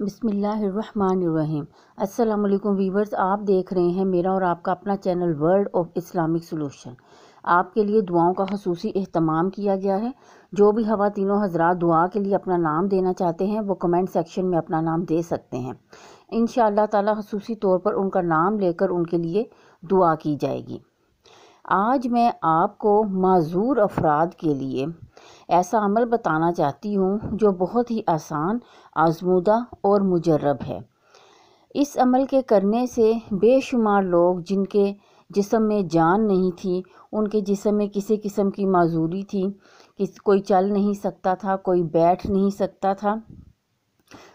बिसमीम् अल्लाम वीवर्स आप देख रहे हैं मेरा और आपका अपना channel world of Islamic solution आपके लिए दुआओं का खसूस अहतमाम किया गया है जो भी हवा तीनों हजरात दुआ के लिए अपना नाम देना चाहते हैं वो कमेंट सेक्शन में अपना नाम दे सकते हैं इन ताला खसूसी तौर पर उनका नाम लेकर उनके लिए दुआ की जाएगी आज मैं आपको माजूर अफराद के लिए ऐसा अमल बताना चाहती हूँ जो बहुत ही आसान आजमूदा और मुजरब है इस अमल के करने से बेशुमार लोग जिनके जिसम में जान नहीं थी उनके जिसम में किसी किस्म की माजूरी थी कि कोई चल नहीं सकता था कोई बैठ नहीं सकता था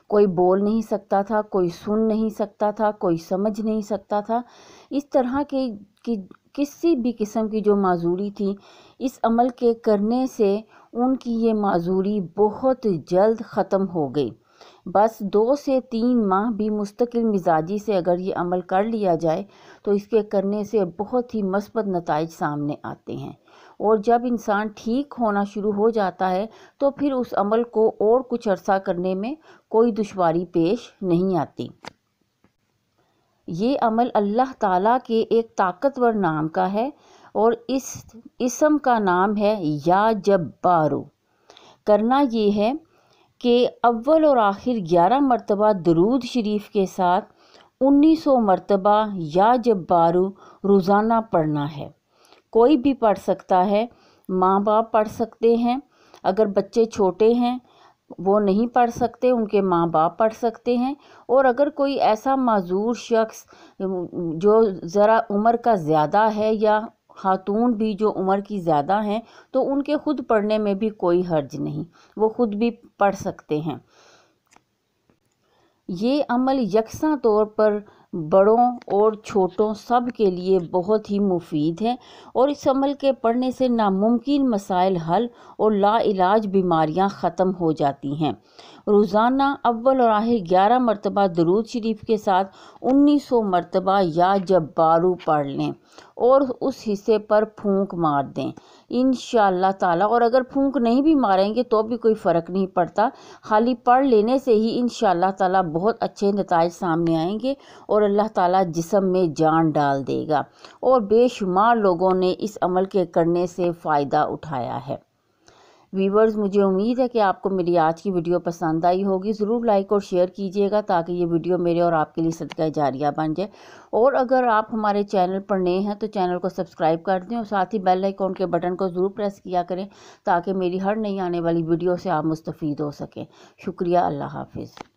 कोई बोल नहीं सकता था कोई सुन नहीं सकता था कोई समझ नहीं सकता था इस तरह के कि किसी भी किस्म की जो माजूरी थी इस अमल के करने से उनकी ये माजूरी बहुत जल्द ख़त्म हो गई बस दो से तीन माह भी मुस्तकिल मिजाजी से अगर ये अमल कर लिया जाए तो इसके करने से बहुत ही मस्बत नतज सामने आते हैं और जब इंसान ठीक होना शुरू हो जाता है तो फिर उस अमल को और कुछ अरसा करने में कोई दुशारी पेश नहीं आती ये अमल अल्लाह ताला के एक ताकतवर नाम का है और इस इसम का नाम है या जब बारू करना ये है कि अव्वल और आखिर ग्यारह मरतबा दरूद शरीफ के साथ उन्नीस सौ मरतबा या जब बारो रोज़ाना पढ़ना है कोई भी पढ़ सकता है माँ बाप पढ़ सकते हैं अगर बच्चे छोटे हैं वो नहीं पढ़ सकते उनके माँ बाप पढ़ सकते हैं और अगर कोई ऐसा मज़ूर शख्स जो ज़रा उम्र का ज़्यादा है या खातून भी जो उम्र की ज़्यादा हैं तो उनके खुद पढ़ने में भी कोई हर्ज नहीं वो खुद भी पढ़ सकते हैं ये अमल यकसा तौर पर बड़ों और छोटों सब के लिए बहुत ही मुफीद है और इस अमल के पढ़ने से नामुमकिन मसाइल हल और लाइलाज बीमारियां ख़त्म हो जाती हैं रोज़ाना अव्वल और आहिर ग्यारह मरतबा दरूद शरीफ के साथ उन्नीस सौ मरतबा या बारू पढ़ लें और उस हिस्से पर फूंक मार दें इन ताला और अगर फूंक नहीं भी मारेंगे तो भी कोई फ़र्क नहीं पड़ता खाली पढ़ लेने से ही इन ताला बहुत अच्छे नतज सामने आएंगे और अल्लाह ताला जिसम में जान डाल देगा और बेशुमार लोगों ने इस अमल के करने से फ़ायदा उठाया है व्यूवर्स मुझे उम्मीद है कि आपको मेरी आज की वीडियो पसंद आई होगी ज़रूर लाइक और शेयर कीजिएगा ताकि ये वीडियो मेरे और आपके लिए सदका जारिया बन जाए और अगर आप हमारे चैनल पर नए हैं तो चैनल को सब्सक्राइब कर दें और साथ ही बेल अकाउंट के बटन को ज़रूर प्रेस किया करें ताकि मेरी हर नई आने वाली वीडियो से आप मुस्तफ़ हो सकें शुक्रिया अल्लाह हाफिज़